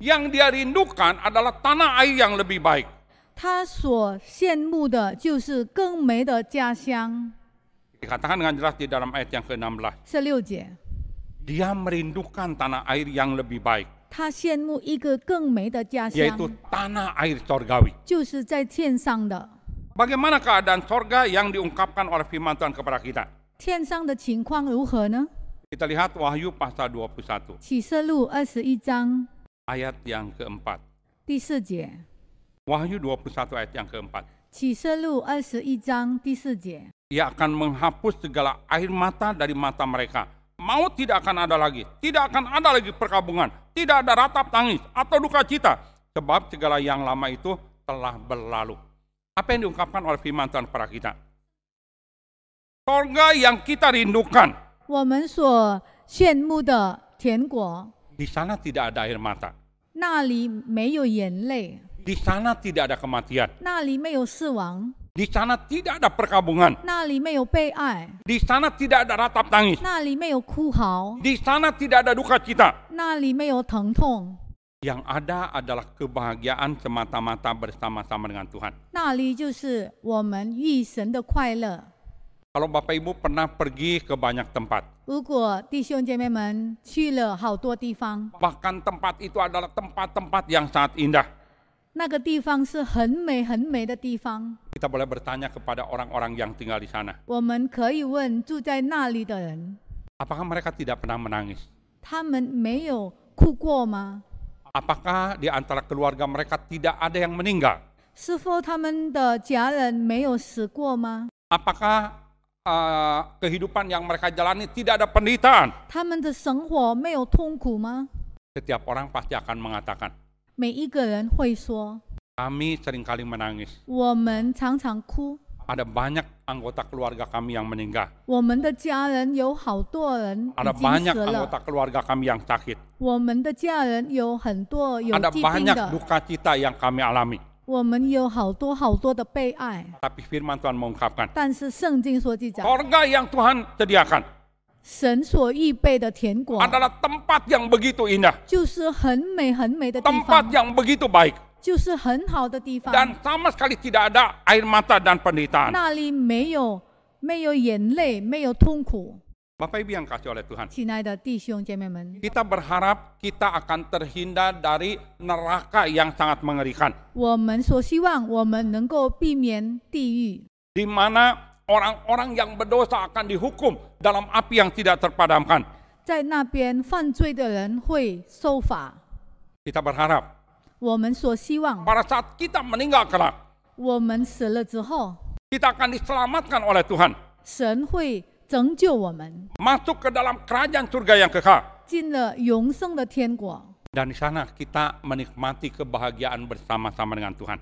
Yang dia rindukan adalah tanah air yang lebih baik. Dikatakan dengan jelas di dalam ayat yang ke-16. Dia merindukan tanah air yang lebih baik. 他羡慕一个更美的家乡，yaitu tanah air sorgawi. bagaimana keadaan sorga yang diungkapkan oleh firman Tuhan kepada kita?？Kita lihat Wahyu pasal yang 启示录二十一章 Ayat yang keempat. 第四节，Wahyu 21 ayat yang keempat. 启示录二十一章第四节，Ia akan menghapus segala air mata dari mata mereka maut tidak akan ada lagi, tidak akan ada lagi perkabungan, tidak ada ratap tangis atau duka cita, sebab segala yang lama itu telah berlalu. Apa yang diungkapkan oleh firman Tuhan kepada kita? Sorga yang kita rindukan. Di sana tidak ada air mata. Di sana tidak ada kematian. Di sana tidak ada perkabungan. Di sana tidak ada ratap tangis. Di sana tidak ada duka cita. Yang ada adalah kebahagiaan semata-mata bersama-sama dengan Tuhan. Kalau Bapak Ibu pernah pergi ke banyak tempat. Bahkan tempat itu adalah tempat-tempat yang sangat indah. 那个地方是很美很美的地方。Kita boleh bertanya kepada orang-orang yang tinggal di sana. 我们可以问住在那里的人，Apakah mereka tidak pernah menangis? 他们没有哭过吗？Apakah di antara keluarga mereka tidak ada yang meninggal? 是否他们的家人没有死过吗？Apakah eh, ah, kehidupan yang mereka jalani tidak ada penderitaan? 他们的生活没有痛苦吗？Setiap orang pasti akan mengatakan, 每一个人会说 Kami seringkali menangis. 我们常常哭，Ada banyak anggota keluarga kami yang meninggal. 我们的家人有好多人 Ada banyak anggota keluarga kami yang sakit. Ada banyak duka cita yang kami alami. 我们有好多好多的悲哀。Tapi firman Tuhan mengungkapkan, 但是圣经所记载，sorga yang Tuhan sediakan 神所预备的田果 adalah tempat yang begitu indah. Tempat yang begitu baik. sama sekali tidak ada air mata dan penderitaan. Ibu yang kasih oleh Tuhan. 亲爱的弟兄姐妹们，Kita berharap kita akan terhindar dari neraka yang sangat mengerikan. 我们所希望我们能够避免地狱，di mana orang-orang yang berdosa akan dihukum dalam api yang tidak terpadamkan. Kita berharap pada saat kita meninggal kelak, kita akan diselamatkan oleh Tuhan. Masuk ke dalam kerajaan surga yang kekal. Dan di sana kita menikmati kebahagiaan bersama-sama dengan Tuhan.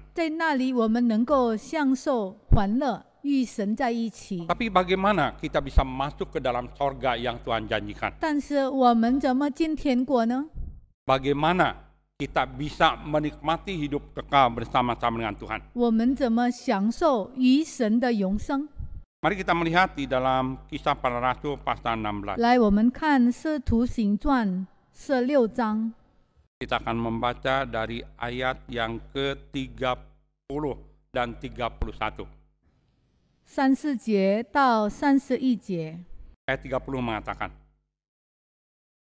与神在一起。Tapi bagaimana kita bisa masuk ke dalam sorga yang Tuhan janjikan? Bagaimana kita bisa menikmati hidup kekal bersama-sama dengan Tuhan? Mari kita melihat di dalam kisah para rasul pasal 16. Kita akan membaca dari ayat yang ke-30 dan 31. 三四节到三十一节。Ayat 30 mengatakan,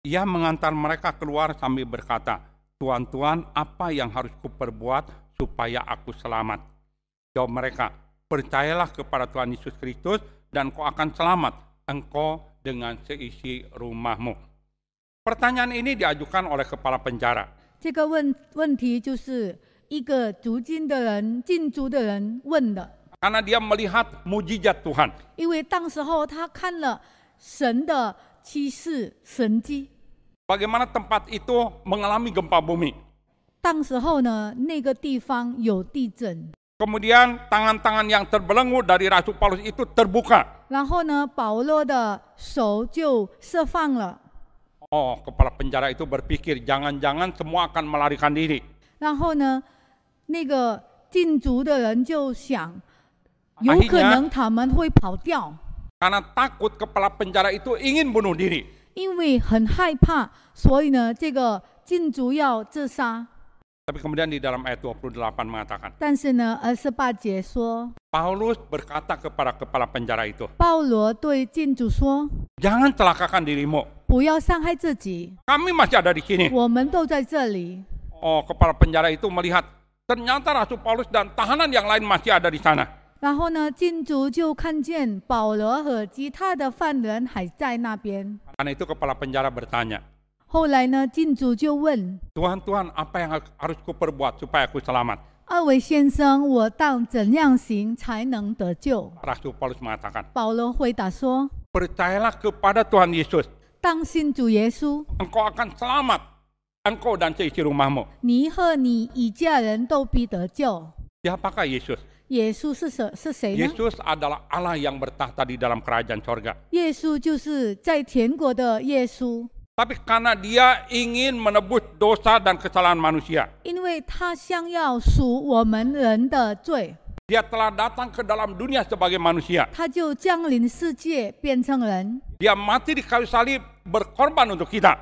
Ia mengantar mereka keluar sambil berkata, Tuan, Tuan, apa yang harus kuperbuat supaya aku selamat? Jawab mereka, percayalah kepada Tuhan Yesus Kristus dan kau akan selamat, engkau dengan seisi rumahmu. Pertanyaan ini diajukan oleh kepala penjara. 这个问问题就是一个逐金的人、禁足的人问的。karena dia melihat mujizat Tuhan. Bagaimana tempat itu mengalami gempa bumi? Kemudian tangan tangan-tangan yang terbelenggu dari Rasul Paulus itu terbuka. Oh kepala penjara itu berpikir jangan-jangan semua akan melarikan diri. 然后呢，那个禁足的人就想。有可能他们会跑掉。Karena takut kepala penjara itu ingin bunuh diri. 因为很害怕，所以呢，这个禁足要自杀。Tapi kemudian di dalam ayat 28 mengatakan. 但是呢，二十八节说。Paulus berkata kepada kepala penjara itu. celakakan dirimu. 不要伤害自己。Kami masih ada di sini. 我们都在这里。Oh, kepala penjara itu melihat ternyata Rasul Paulus dan tahanan yang lain masih ada di sana. 然后呢，禁足就看见保罗和其他的犯人还在那边。Karena itu kepala penjara bertanya. 后来呢，禁足就问 Tuhan Tuhan apa yang harus kuperbuat supaya aku selamat? 二位先生，我当怎样行才能得救？Rasul Paulus mengatakan. 保罗回答说，Percayalah kepada Tuhan Yesus. 当信主耶稣，Engkau akan selamat. Engkau dan seisi rumahmu. 你和你一家人都必得救。Siapakah Yesus? Yesus Yesus adalah Allah yang bertahta di dalam kerajaan sorga. Tapi karena dia ingin menebus dosa dan kesalahan manusia. Dia telah datang ke dalam dunia sebagai manusia. Dia mati di kayu salib berkorban untuk kita.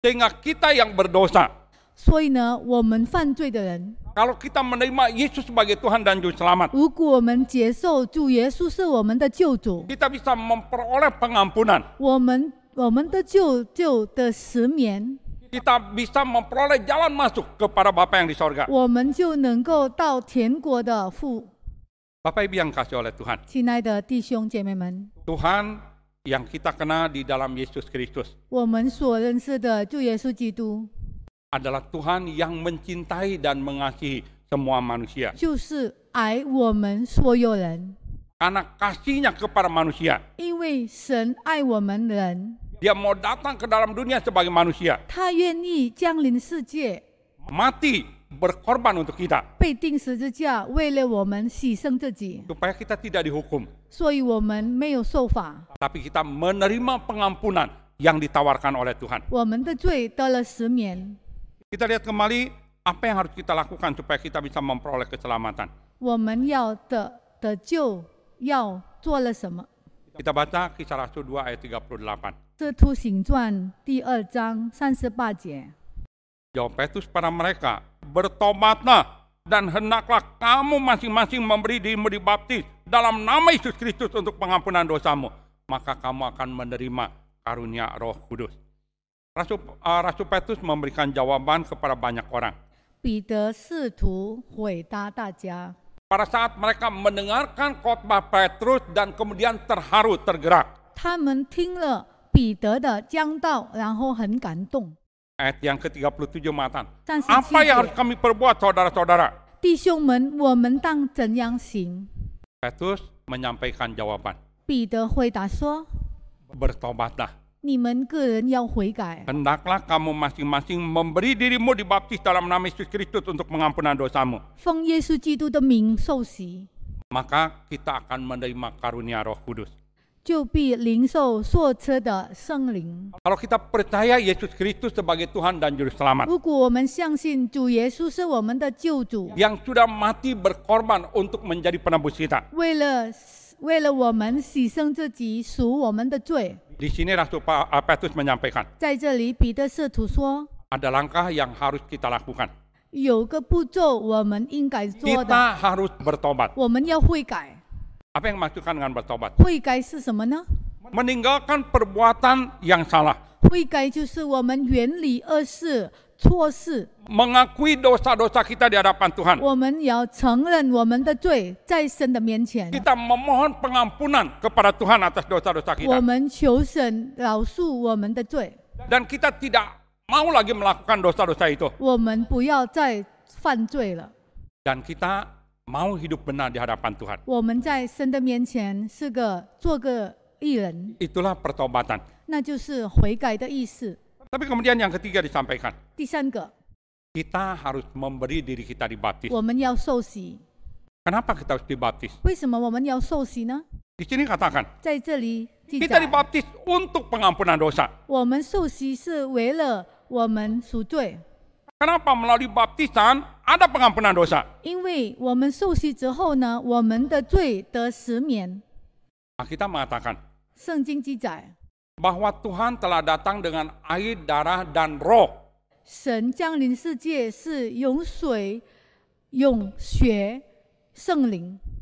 Sehingga kita yang berdosa 所以呢，我们犯罪的人，kalau kita menerima Yesus sebagai Tuhan dan Juru Selamat, 如果我们接受主耶稣是我们的救主，kita bisa memperoleh pengampunan, 我们我们的救救的十年，kita bisa memperoleh jalan masuk kepada Bapa yang di sorga. 我们就能够到天国的父。Bapak Ibu yang kasih oleh Tuhan, 亲爱的弟兄姐妹们，Tuhan yang kita kenal di dalam Yesus Kristus. 我们所认识的主耶稣基督，adalah Tuhan yang mencintai dan mengasihi semua manusia. Karena kasihnya kepada manusia. Dia mau datang ke dalam dunia sebagai manusia. Mati berkorban untuk kita. Supaya kita tidak dihukum. Tapi kita menerima pengampunan yang ditawarkan oleh Tuhan. Kita lihat kembali apa yang harus kita lakukan supaya kita bisa memperoleh keselamatan. Kita baca kisah Rasul 2 ayat 38. Jawab Petrus pada mereka, bertobatlah dan hendaklah kamu masing-masing memberi dirimu dibaptis dalam nama Yesus Kristus untuk pengampunan dosamu. Maka kamu akan menerima karunia roh kudus. Rasul uh, Rasul Petrus memberikan jawaban kepada banyak orang. Pada saat mereka mendengarkan khotbah Petrus dan kemudian terharu tergerak. Ayat yang ke-37 Matan. Apa yang harus kami perbuat saudara-saudara? Petrus menyampaikan jawaban. Bertobatlah. 你们个人要悔改。Hendaklah kamu masing-masing memberi dirimu dibaptis dalam nama Yesus Kristus untuk pengampunan dosamu. Maka kita akan menerima karunia Roh Kudus. Kalau kita percaya Yesus Kristus sebagai Tuhan dan Juru Selamat. sudah mati berkorban untuk menjadi penebus kita. Di sini Rasul eh, Petrus menyampaikan. Di Ada langkah yang harus kita lakukan. Kita harus bertobat. Apa yang maksudkan dengan bertobat? Meninggalkan perbuatan yang salah. 悔改就是我们远离恶事错事。mengakui dosa-dosa kita di hadapan Tuhan. Kita memohon pengampunan kepada Tuhan atas dosa-dosa kita. kita tidak mau lagi melakukan dosa-dosa itu. 我们不要再犯罪了。Dan kita mau hidup benar di hadapan Tuhan. 我们在神的面前是个做个艺人。Itulah pertobatan. 那就是悔改的意思。tapi kemudian yang ketiga disampaikan. Kita harus memberi diri kita dibaptis. Kenapa kita harus dibaptis? Di sini katakan, 在这里记 kita dibaptis untuk pengampunan dosa. Kenapa melalui baptisan ada pengampunan dosa? Karena kita mengatakan, 圣经记载，bahwa Tuhan telah datang dengan air, darah, dan roh.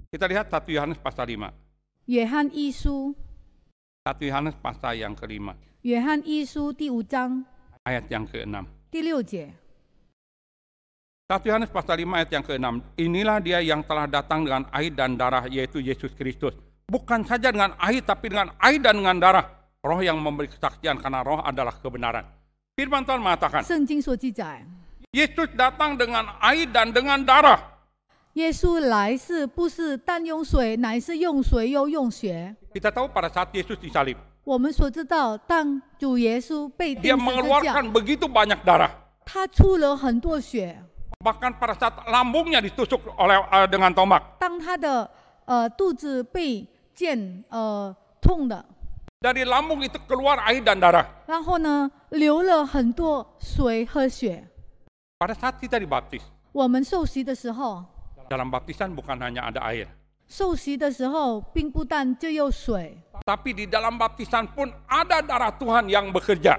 Kita lihat 1 Yohanes pasal 5. 约翰一书1 Yohanes pasal yang kelima. 约翰一书第五章 Ayat yang keenam. satu Yohanes pasal 5 ayat yang keenam. Inilah dia yang telah datang dengan air dan darah yaitu Yesus Kristus. Bukan saja dengan air tapi dengan air dan dengan darah roh yang memberi kesaksian karena roh adalah kebenaran. Firman Tuhan mengatakan, Yesus datang dengan air dan dengan darah. Yesus Kita tahu pada saat Yesus disalib, dia mengeluarkan begitu banyak darah. Bahkan pada saat lambungnya ditusuk oleh uh, dengan tombak. 当他的呃肚子被剑呃痛的。dari lambung itu keluar air dan darah. 然后呢，流了很多水和血。Pada saat kita dibaptis, 我们受洗的时候，dalam baptisan bukan hanya ada air, 受洗的时候并不但就有水，tapi di dalam baptisan pun ada darah Tuhan yang bekerja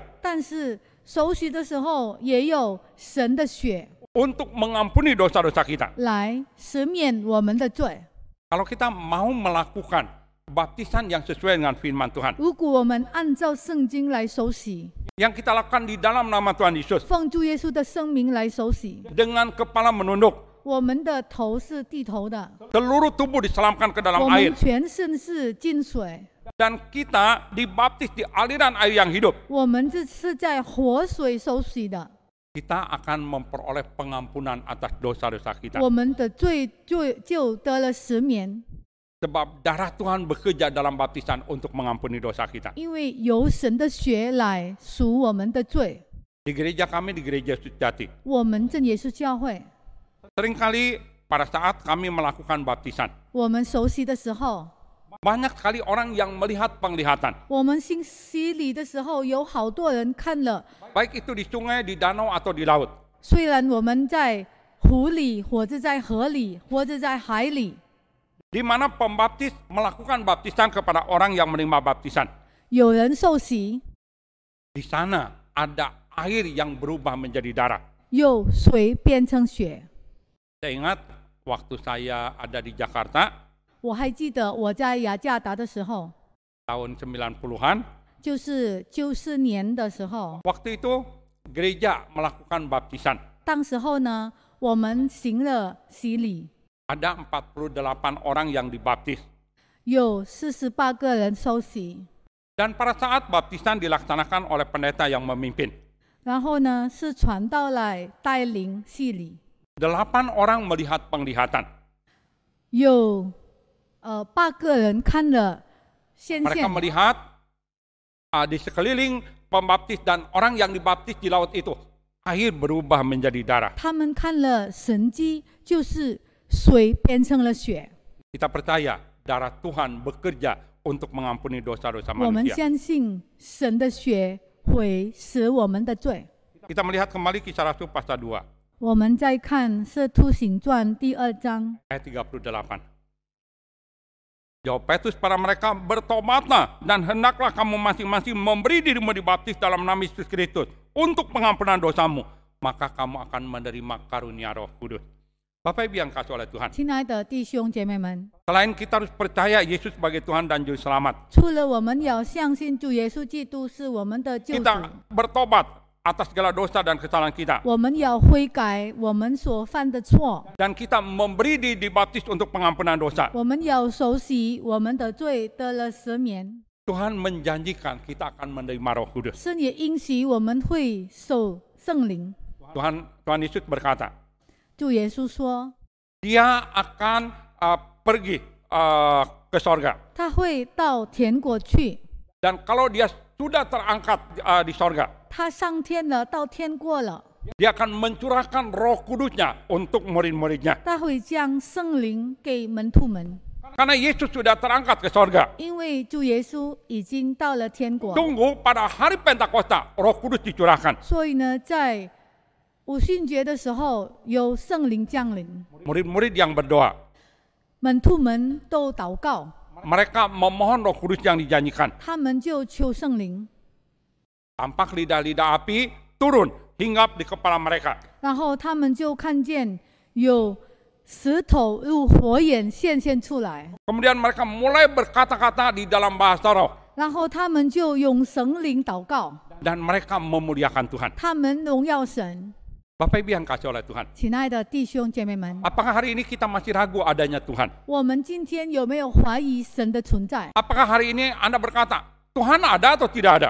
untuk mengampuni dosa-dosa kita. 来赦免我们的罪。Kalau kita mau melakukan baptisan yang sesuai dengan firman Tuhan. Yang kita lakukan di dalam nama Tuhan Yesus Dengan kepala menunduk, Seluruh tubuh diselamkan ke dalam air Dan kita dibaptis di aliran air yang hidup. Kita akan memperoleh pengampunan atas dosa-dosa kita sebab darah Tuhan bekerja dalam baptisan untuk mengampuni dosa kita. Di gereja kami di gereja sejati. Seringkali pada saat kami melakukan baptisan. Banyak sekali orang yang melihat penglihatan. Baik itu di sungai, di danau atau di laut. 虽然我们在湖里，或者在河里，或者在海里。di mana pembaptis melakukan baptisan kepada orang yang menerima baptisan. Di sana ada air yang berubah menjadi darah. Saya ingat waktu saya ada di Jakarta. Ya Tahun 90 an Waktu 90 Waktu itu gereja melakukan baptisan. 当时候呢，我们行了洗礼。ada 48 orang yang dibaptis. Dan pada saat baptisan dilaksanakan oleh pendeta yang memimpin. Delapan orang melihat penglihatan. Eh, Mereka melihat uh, di sekeliling pembaptis dan orang yang dibaptis di laut itu air berubah menjadi darah. 他们看了神迹，就是水变成了血。Kita percaya darah Tuhan bekerja untuk mengampuni dosa-dosa 我们 manusia. 相信神的血会使我们的罪。Kita melihat kembali kisah Rasul pasal 2我们再看《使徒行传》第二章 ayat 38. Jawab Petrus para mereka bertobatlah dan hendaklah kamu masing-masing memberi dirimu dibaptis dalam nama Yesus Kristus untuk pengampunan dosamu. Maka kamu akan menerima karunia roh kudus. Bapak Ibu yang kasih oleh Tuhan. Selain kita harus percaya Yesus sebagai Tuhan dan Juru Selamat. Kita bertobat atas segala dosa dan kesalahan kita. Dan kita memberi di dibaptis untuk pengampunan dosa. Tuhan menjanjikan kita akan menerima Roh Kudus. Tuhan Tuhan Yesus berkata, dia akan uh, pergi ah, ke sorga. 他会到天国去。Dan kalau dia sudah terangkat ah, di sorga, akan mencurahkan roh kudusnya untuk murid-muridnya. Karena Yesus sudah terangkat ke sorga. Tunggu pada hari Pentakosta, Roh Kudus dicurahkan. 所以呢，在 murid murid yang berdoa. mereka memohon roh kudus yang dijanjikan. Tampak lidah lidah-lidah api turun, hinggap di kepala mereka. 然后他们就看见有石头用火眼现现出来，Kemudian mereka mulai berkata-kata di dalam bahasa roh. 然后他们就用神灵祷告，Dan mereka memuliakan Tuhan. 他们荣耀神。Bapak Ibu yang kasih oleh Tuhan. Apakah hari ini kita masih ragu adanya Tuhan? Apakah hari ini Anda berkata, Tuhan ada atau tidak ada?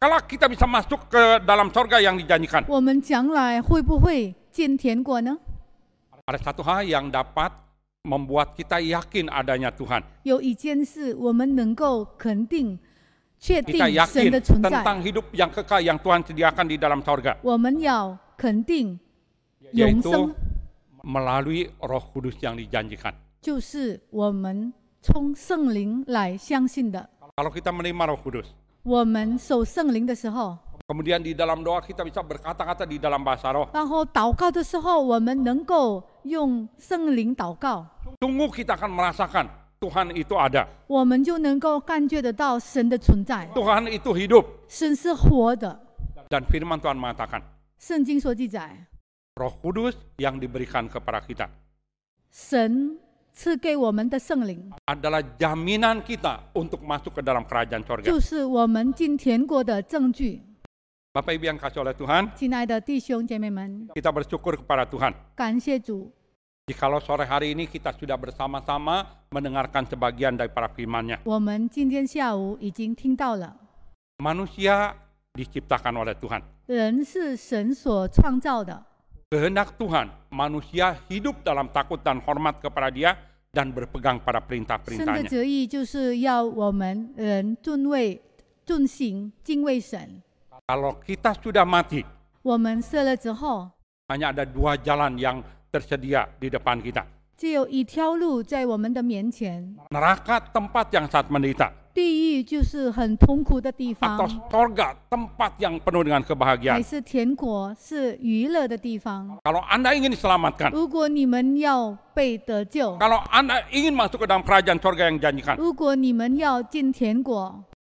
Kalau kita bisa masuk ke dalam sorga yang dijanjikan? Ada satu hal yang dapat membuat kita yakin adanya Tuhan. 有一件事我们能够肯定，kita yakin tentang hidup yang kekal yang Tuhan sediakan di dalam sorga. Yaitu melalui Roh Kudus yang dijanjikan. Kalau kita menerima Roh Kudus. Kemudian di dalam doa kita bisa berkata-kata di dalam bahasa roh. Sungguh kita akan merasakan Tuhan itu ada. Tuhan itu hidup. Dan firman Tuhan mengatakan. Roh Kudus yang diberikan kepada kita. adalah jaminan kita untuk masuk ke dalam kerajaan surga. Bapak Ibu yang kasih oleh Tuhan, Kita bersyukur kepada Tuhan. 感谢主。Jikalau sore hari ini kita sudah bersama-sama mendengarkan sebagian dari para firman-Nya. Manusia diciptakan oleh Tuhan. Kehendak Tuhan, manusia hidup dalam takut dan hormat kepada Dia dan berpegang pada perintah-perintahnya. Kalau kita sudah mati, hanya ada dua jalan yang tersedia di depan kita. Neraka tempat yang saat menderita atau sorga tempat yang penuh dengan kebahagiaan. Kalau Anda ingin diselamatkan, Kalau Anda ingin masuk ke dalam kerajaan sorga yang janjikan, 如果你们要进天国，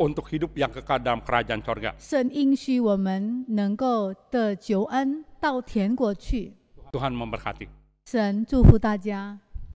untuk hidup yang kekal dalam kerajaan sorga. Tuhan memberkati. 神祝福大家。